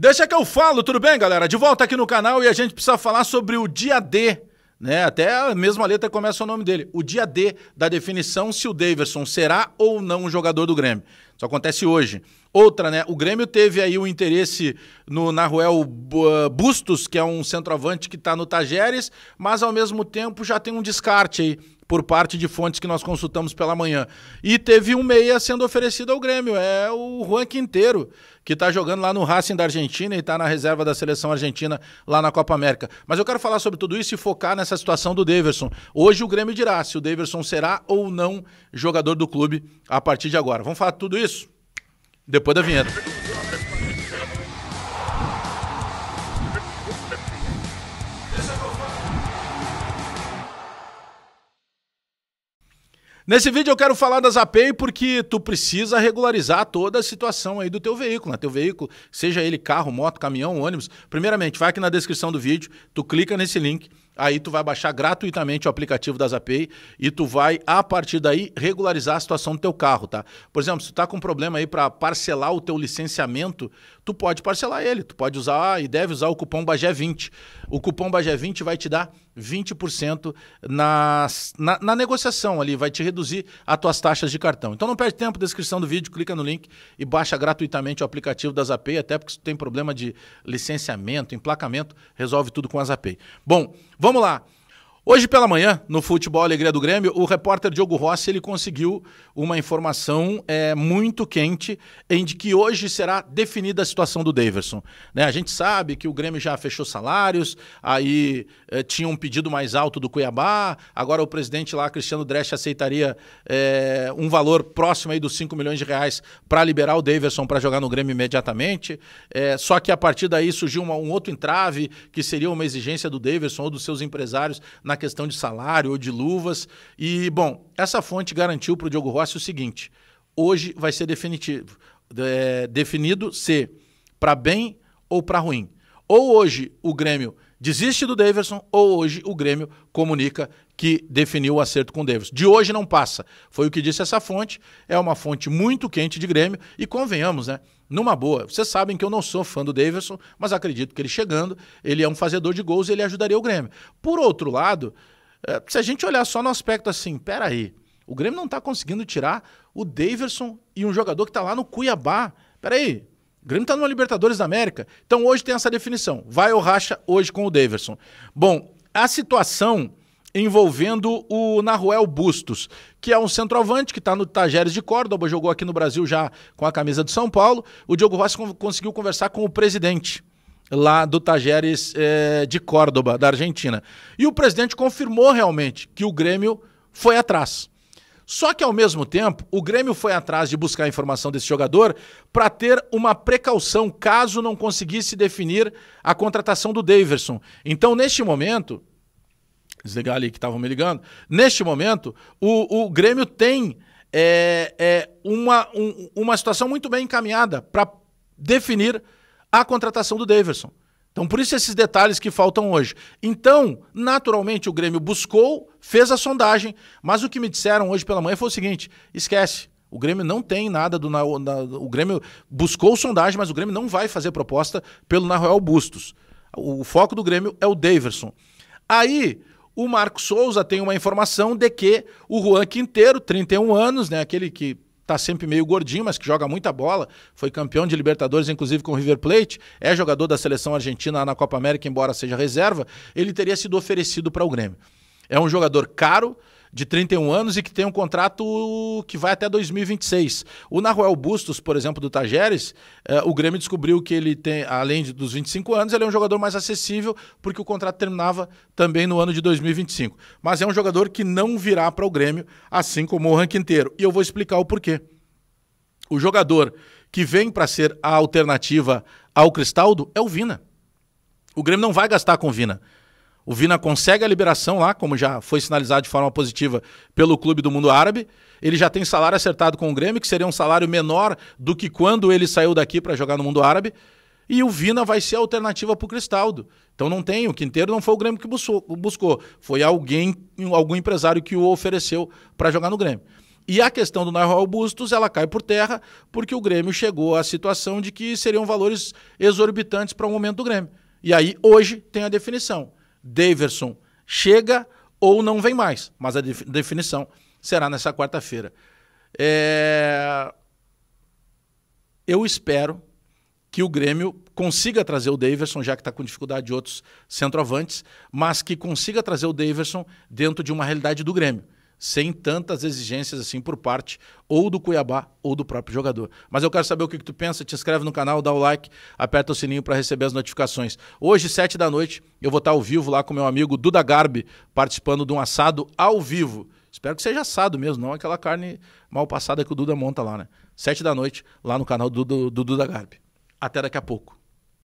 Deixa que eu falo, tudo bem, galera? De volta aqui no canal e a gente precisa falar sobre o dia D né? Até a mesma letra começa o nome dele. O dia D da definição se o Davidson será ou não um jogador do Grêmio. Isso acontece hoje. Outra, né? O Grêmio teve aí o interesse no Naruel Bustos, que é um centroavante que está no Tajeres, mas ao mesmo tempo já tem um descarte aí por parte de fontes que nós consultamos pela manhã. E teve um meia sendo oferecido ao Grêmio, é o Juan Quinteiro, que está jogando lá no Racing da Argentina e está na reserva da seleção argentina lá na Copa América. Mas eu quero falar sobre tudo isso e focar nessa situação do Daverson. Hoje o Grêmio dirá se o Daverson será ou não jogador do clube a partir de agora. Vamos falar tudo isso depois da vinheta. Nesse vídeo eu quero falar da Zapei porque tu precisa regularizar toda a situação aí do teu veículo, né? Teu veículo, seja ele carro, moto, caminhão, ônibus. Primeiramente, vai aqui na descrição do vídeo, tu clica nesse link, aí tu vai baixar gratuitamente o aplicativo da Zapei e tu vai, a partir daí, regularizar a situação do teu carro, tá? Por exemplo, se tu tá com problema aí para parcelar o teu licenciamento, tu pode parcelar ele. Tu pode usar e deve usar o cupom Bagé20. O cupom Bagé20 vai te dar 20% na, na, na negociação ali, vai te reduzir as tuas taxas de cartão. Então não perde tempo, descrição do vídeo, clica no link e baixa gratuitamente o aplicativo da Zapay, até porque se tu tem problema de licenciamento, emplacamento, resolve tudo com a Zapay. Bom, vamos lá. Hoje pela manhã, no Futebol Alegria do Grêmio, o repórter Diogo Rossi ele conseguiu uma informação é, muito quente em de que hoje será definida a situação do Daverson. Né? A gente sabe que o Grêmio já fechou salários, aí é, tinha um pedido mais alto do Cuiabá, agora o presidente lá, Cristiano Dresch, aceitaria é, um valor próximo aí dos 5 milhões de reais para liberar o Daverson para jogar no Grêmio imediatamente. É, só que a partir daí surgiu uma, um outro entrave, que seria uma exigência do Daverson ou dos seus empresários na questão de salário ou de luvas. E, bom, essa fonte garantiu para o Diogo Rossi o seguinte: hoje vai ser definitivo, é, definido se para bem ou para ruim. Ou hoje o Grêmio desiste do Davidson ou hoje o Grêmio comunica que definiu o acerto com o Davidson. De hoje não passa. Foi o que disse essa fonte. É uma fonte muito quente de Grêmio e convenhamos, né? Numa boa, vocês sabem que eu não sou fã do Davidson, mas acredito que ele chegando, ele é um fazedor de gols e ele ajudaria o Grêmio. Por outro lado, é, se a gente olhar só no aspecto assim, peraí, o Grêmio não está conseguindo tirar o Davidson e um jogador que está lá no Cuiabá. Peraí, Grêmio está numa Libertadores da América. Então hoje tem essa definição. Vai ou racha hoje com o Daverson. Bom, a situação envolvendo o Naruel Bustos, que é um centroavante que está no Tajeres de Córdoba, jogou aqui no Brasil já com a camisa do São Paulo. O Diogo Rossi conseguiu conversar com o presidente lá do Tajeres é, de Córdoba, da Argentina. E o presidente confirmou realmente que o Grêmio foi atrás. Só que ao mesmo tempo, o Grêmio foi atrás de buscar a informação desse jogador para ter uma precaução caso não conseguisse definir a contratação do Daverson. Então, neste momento, desligar ali que estavam me ligando, neste momento, o, o Grêmio tem é, é uma, um, uma situação muito bem encaminhada para definir a contratação do Daverson. Então, por isso esses detalhes que faltam hoje. Então, naturalmente, o Grêmio buscou, fez a sondagem, mas o que me disseram hoje pela manhã foi o seguinte: esquece. O Grêmio não tem nada do. Na, na, o Grêmio buscou sondagem, mas o Grêmio não vai fazer proposta pelo Nahuel Bustos. O, o foco do Grêmio é o Daverson. Aí, o Marco Souza tem uma informação de que o Juan Quinteiro, 31 anos, né, aquele que tá sempre meio gordinho, mas que joga muita bola, foi campeão de Libertadores, inclusive com o River Plate, é jogador da seleção argentina na Copa América, embora seja reserva, ele teria sido oferecido para o Grêmio. É um jogador caro, de 31 anos e que tem um contrato que vai até 2026. O Naruel Bustos, por exemplo, do Tajeres, eh, o Grêmio descobriu que ele tem, além de, dos 25 anos, ele é um jogador mais acessível, porque o contrato terminava também no ano de 2025. Mas é um jogador que não virá para o Grêmio, assim como o ranking inteiro. E eu vou explicar o porquê. O jogador que vem para ser a alternativa ao Cristaldo é o Vina. O Grêmio não vai gastar com o Vina. O Vina consegue a liberação lá, como já foi sinalizado de forma positiva pelo Clube do Mundo Árabe. Ele já tem salário acertado com o Grêmio, que seria um salário menor do que quando ele saiu daqui para jogar no Mundo Árabe. E o Vina vai ser a alternativa para o Cristaldo. Então não tem, o Quinteiro não foi o Grêmio que buscou, foi alguém, algum empresário que o ofereceu para jogar no Grêmio. E a questão do Nairo Bustos, ela cai por terra, porque o Grêmio chegou à situação de que seriam valores exorbitantes para o momento do Grêmio. E aí, hoje, tem a definição. Daverson chega ou não vem mais, mas a definição será nessa quarta-feira. É... Eu espero que o Grêmio consiga trazer o Daverson, já que está com dificuldade de outros centroavantes, mas que consiga trazer o Daverson dentro de uma realidade do Grêmio sem tantas exigências assim por parte ou do Cuiabá ou do próprio jogador. Mas eu quero saber o que, que tu pensa, te inscreve no canal, dá o like, aperta o sininho para receber as notificações. Hoje, sete da noite, eu vou estar ao vivo lá com meu amigo Duda Garbi, participando de um assado ao vivo. Espero que seja assado mesmo, não aquela carne mal passada que o Duda monta lá, né? Sete da noite, lá no canal do, do, do Duda Garbi. Até daqui a pouco.